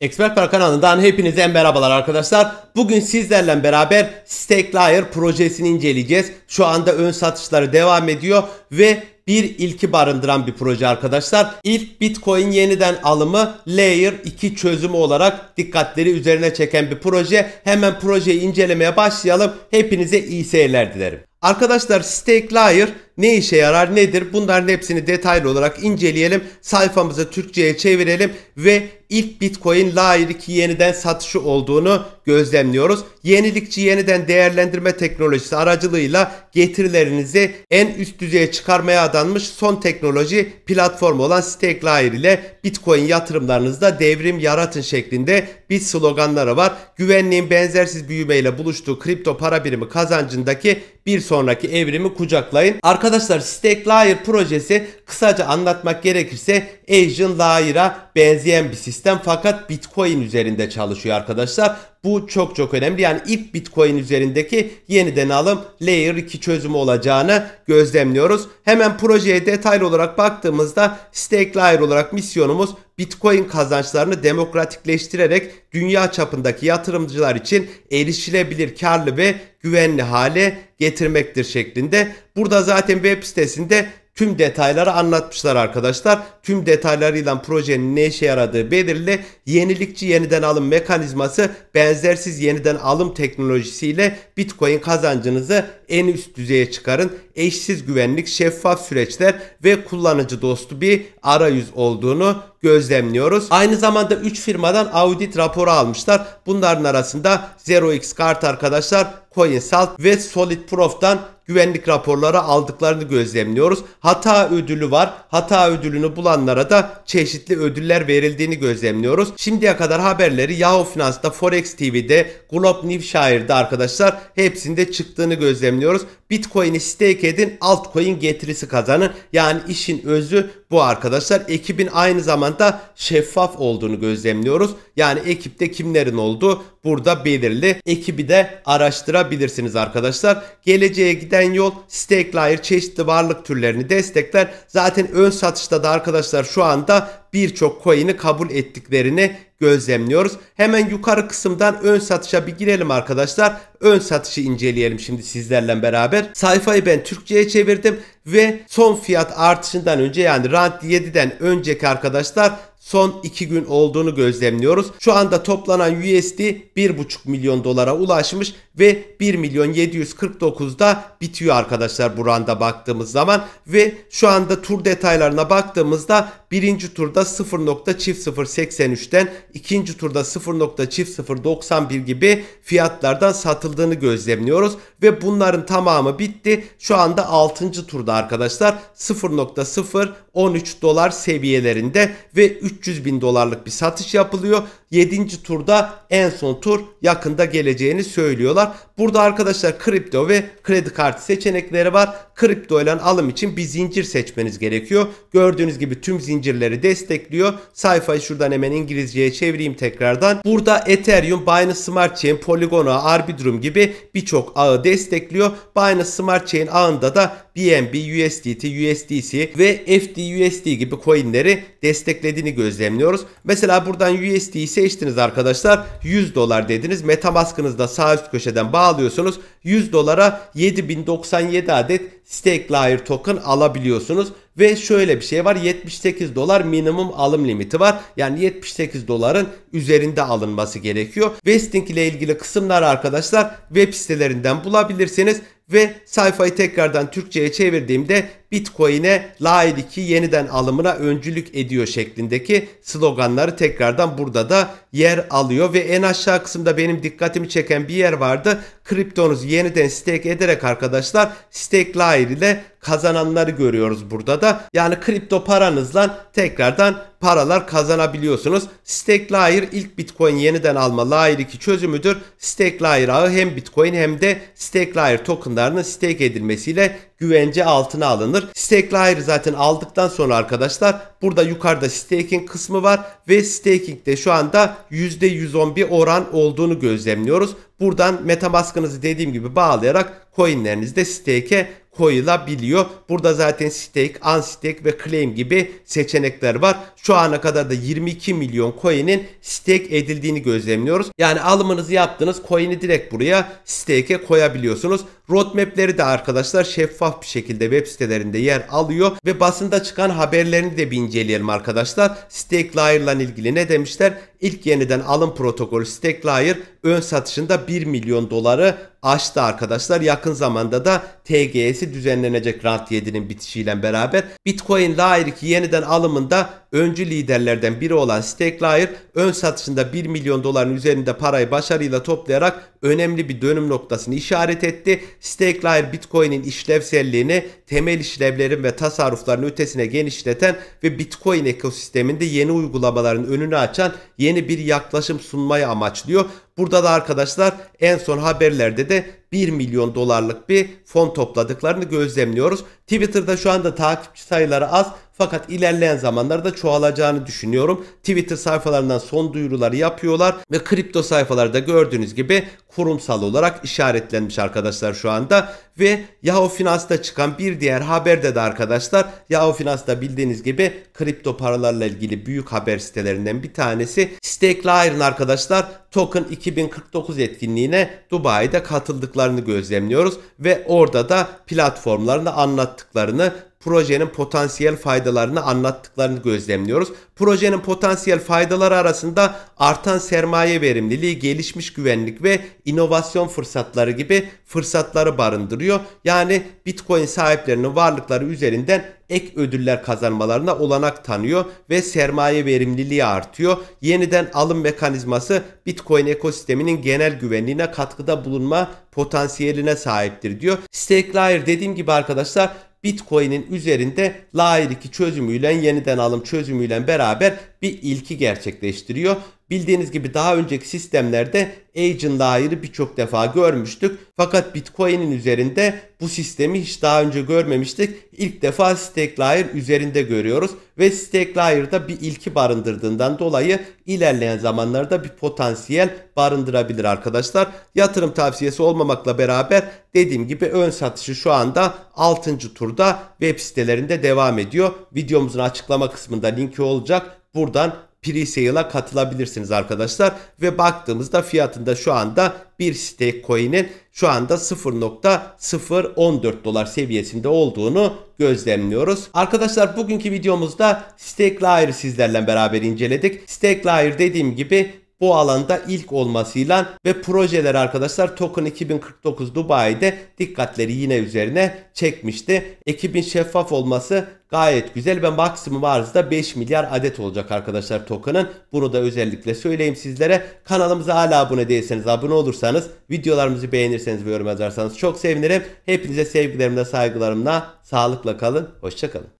Expert Para kanalından hepinize merhabalar arkadaşlar. Bugün sizlerle beraber Stake projesini inceleyeceğiz. Şu anda ön satışları devam ediyor ve bir ilki barındıran bir proje arkadaşlar. İlk Bitcoin yeniden alımı Layer 2 çözümü olarak dikkatleri üzerine çeken bir proje. Hemen projeyi incelemeye başlayalım. Hepinize iyi seyirler dilerim. Arkadaşlar StakeLayer ne işe yarar nedir bunların hepsini detaylı olarak inceleyelim. Sayfamızı Türkçe'ye çevirelim ve ilk Bitcoin Layer 2 yeniden satışı olduğunu gözlemliyoruz. Yenilikçi yeniden değerlendirme teknolojisi aracılığıyla getirilerinizi en üst düzeye çıkarmaya adanmış son teknoloji platformu olan Stake Layer ile Bitcoin yatırımlarınızda devrim yaratın şeklinde bir sloganları var. Güvenliğin benzersiz büyümeyle buluştuğu kripto para birimi kazancındaki bir sonraki evrimi kucaklayın. Arkadaşlar Stake Layer projesi kısaca anlatmak gerekirse Asian Layer'a benzeyen bir sistem fakat Bitcoin üzerinde çalışıyor arkadaşlar. Bu çok çok önemli. Yani ilk Bitcoin üzerindeki yeniden alım Layer 2 çözümü olacağını gözlemliyoruz. Hemen projeye detaylı olarak baktığımızda Stake Layer olarak misyonumuz Bitcoin kazançlarını demokratikleştirerek dünya çapındaki yatırımcılar için erişilebilir, karlı ve güvenli hale getirmektir şeklinde. Burada zaten web sitesinde Tüm detayları anlatmışlar arkadaşlar. Tüm detaylarıyla projenin ne işe yaradığı belirli. Yenilikçi yeniden alım mekanizması benzersiz yeniden alım teknolojisiyle Bitcoin kazancınızı en üst düzeye çıkarın. Eşsiz güvenlik, şeffaf süreçler ve kullanıcı dostu bir arayüz olduğunu gözlemliyoruz. Aynı zamanda 3 firmadan audit raporu almışlar. Bunların arasında 0x Kart arkadaşlar CoinSalt ve SolidProof'tan güvenlik raporları aldıklarını gözlemliyoruz. Hata ödülü var. Hata ödülünü bulanlara da çeşitli ödüller verildiğini gözlemliyoruz. Şimdiye kadar haberleri Yahoo Finans'ta, Forex TV'de, Globe Newshire'da arkadaşlar hepsinde çıktığını gözlemliyoruz. Bitcoin'i stake edin, altcoin getirisi kazanın. Yani işin özü bu arkadaşlar. Ekibin aynı zamanda şeffaf olduğunu gözlemliyoruz. Yani ekipte kimlerin olduğu burada belirli. Ekibi de araştırabilirsiniz arkadaşlar. Geleceğe giden yol Stakelayer çeşitli varlık türlerini destekler. Zaten ön satışta da arkadaşlar şu anda birçok coin'i kabul ettiklerini gözlemliyoruz. Hemen yukarı kısımdan ön satışa bir girelim arkadaşlar. Ön satışı inceleyelim şimdi sizlerle beraber. Sayfayı ben Türkçe'ye çevirdim ve son fiyat artışından önce yani rant 7'den önceki arkadaşlar son 2 gün olduğunu gözlemliyoruz. Şu anda toplanan USD 1,5 milyon dolara ulaşmış ve 1 milyon 749'da bitiyor arkadaşlar buranda baktığımız zaman ve şu anda tur detaylarına baktığımızda birinci turda 0.0083'ten ikinci turda 0.0091 gibi fiyatlardan satıldığını gözlemliyoruz ve bunların tamamı bitti. Şu anda 6. turda arkadaşlar 0.0 13 dolar seviyelerinde ve 300 bin dolarlık bir satış yapılıyor. 7. turda en son tur yakında geleceğini söylüyorlar. Burada arkadaşlar kripto ve kredi kartı seçenekleri var. Kripto ile alım için bir zincir seçmeniz gerekiyor. Gördüğünüz gibi tüm zincirleri destekliyor. Sayfayı şuradan hemen İngilizceye çevireyim tekrardan. Burada Ethereum, Binance Smart Chain, Polygon Arbitrum gibi birçok ağı destekliyor. Binance Smart Chain ağında da BNB, USDT, USDC ve FDUSD gibi coinleri desteklediğini gözlemliyoruz. Mesela buradan USDT seçtiniz arkadaşlar. 100 dolar dediniz. Metamask'ınızda sağ üst köşeden bağlıyorsunuz. 100 dolara 7097 adet stake token alabiliyorsunuz. Ve şöyle bir şey var 78 dolar minimum alım limiti var. Yani 78 doların üzerinde alınması gerekiyor. Vesting ile ilgili kısımlar arkadaşlar web sitelerinden bulabilirsiniz ve sayfayı tekrardan Türkçe'ye çevirdiğimde Bitcoin'e laidiki yeniden alımına öncülük ediyor şeklindeki sloganları tekrardan burada da yer alıyor ve en aşağı kısımda benim dikkatimi çeken bir yer vardı. Kripto'nuz yeniden stake ederek arkadaşlar stake layer ile kazananları görüyoruz burada da. Yani kripto paranızla tekrardan paralar kazanabiliyorsunuz. Stake Layer ilk Bitcoin yeniden alma Layer 2 çözümüdür. Stake Layer ağı hem Bitcoin hem de Stake Layer tokenlarının stake edilmesiyle güvence altına alınır. Stake zaten aldıktan sonra arkadaşlar burada yukarıda staking kısmı var ve staking'de şu anda %111 oran olduğunu gözlemliyoruz. Buradan MetaMask'ınızı dediğim gibi bağlayarak coinlerinizi de stake'e koyulabiliyor. Burada zaten stake, unstake ve claim gibi seçenekler var. Şu ana kadar da 22 milyon coin'in stake edildiğini gözlemliyoruz. Yani alımınızı yaptınız coin'i direkt buraya stake'e koyabiliyorsunuz. Roadmap'leri de arkadaşlar şeffaf bir şekilde web sitelerinde yer alıyor ve basında çıkan haberlerini de bir inceleyelim arkadaşlar. Stake layer'la ilgili ne demişler? ilk yeniden alım protokolü Stacklayer ön satışında 1 milyon doları aştı arkadaşlar. Yakın zamanda da TGS'i düzenlenecek rant 7'nin bitişiyle beraber Bitcoin Layer 2 yeniden alımında öncü liderlerden biri olan Stacklayer ön satışında 1 milyon doların üzerinde parayı başarıyla toplayarak önemli bir dönüm noktasını işaret etti. Stacklayer Bitcoin'in işlevselliğini temel işlevlerin ve tasarrufların ötesine genişleten ve Bitcoin ekosisteminde yeni uygulamaların önünü açan yeni bir yaklaşım sunmayı amaçlıyor. Burada da arkadaşlar en son haberlerde de 1 milyon dolarlık bir fon topladıklarını gözlemliyoruz. Twitter'da şu anda takipçi sayıları az fakat ilerleyen zamanlarda çoğalacağını düşünüyorum. Twitter sayfalarından son duyuruları yapıyorlar ve kripto sayfalarda gördüğünüz gibi kurumsal olarak işaretlenmiş arkadaşlar şu anda. Ve Yahoo Finans'ta çıkan bir diğer haberde de arkadaşlar Yahoo Finans'ta bildiğiniz gibi kripto paralarla ilgili büyük haber sitelerinden bir tanesi. Stakelayer'ın arkadaşlar Token 2049 etkinliğine Dubai'de katıldıklarını gözlemliyoruz ve orada da platformlarını anlattıklarını projenin potansiyel faydalarını anlattıklarını gözlemliyoruz. Projenin potansiyel faydaları arasında artan sermaye verimliliği, gelişmiş güvenlik ve inovasyon fırsatları gibi fırsatları barındırıyor. Yani Bitcoin sahiplerinin varlıkları üzerinden ek ödüller kazanmalarına olanak tanıyor ve sermaye verimliliği artıyor. Yeniden alım mekanizması Bitcoin ekosisteminin genel güvenliğine katkıda bulunma potansiyeline sahiptir diyor. Stakelayer dediğim gibi arkadaşlar Bitcoin'in üzerinde Layer 2 çözümüyle yeniden alım çözümüyle beraber bir ilki gerçekleştiriyor. Bildiğiniz gibi daha önceki sistemlerde agent ayrı birçok defa görmüştük. Fakat Bitcoin'in üzerinde bu sistemi hiç daha önce görmemiştik. İlk defa Stake Layer üzerinde görüyoruz ve Stake Layer'da bir ilki barındırdığından dolayı ilerleyen zamanlarda bir potansiyel barındırabilir arkadaşlar. Yatırım tavsiyesi olmamakla beraber dediğim gibi ön satışı şu anda 6. turda web sitelerinde devam ediyor. Videomuzun açıklama kısmında linki olacak. Buradan pre-sale'a katılabilirsiniz arkadaşlar. Ve baktığımızda fiyatında şu anda bir stake Stakecoin'in şu anda 0.014 dolar seviyesinde olduğunu gözlemliyoruz. Arkadaşlar bugünkü videomuzda Stake Layer sizlerle beraber inceledik. Stake Layer dediğim gibi bu alanda ilk olmasıyla ve projeler arkadaşlar Token 2049 Dubai'de dikkatleri yine üzerine çekmişti. Ekibin şeffaf olması gayet güzel ve maksimum arzda 5 milyar adet olacak arkadaşlar token'ın. Bunu da özellikle söyleyeyim sizlere. Kanalımıza hala abone değilseniz abone olursanız, videolarımızı beğenirseniz ve yorum yazarsanız çok sevinirim. Hepinize sevgilerimle saygılarımla sağlıkla kalın. Hoşçakalın.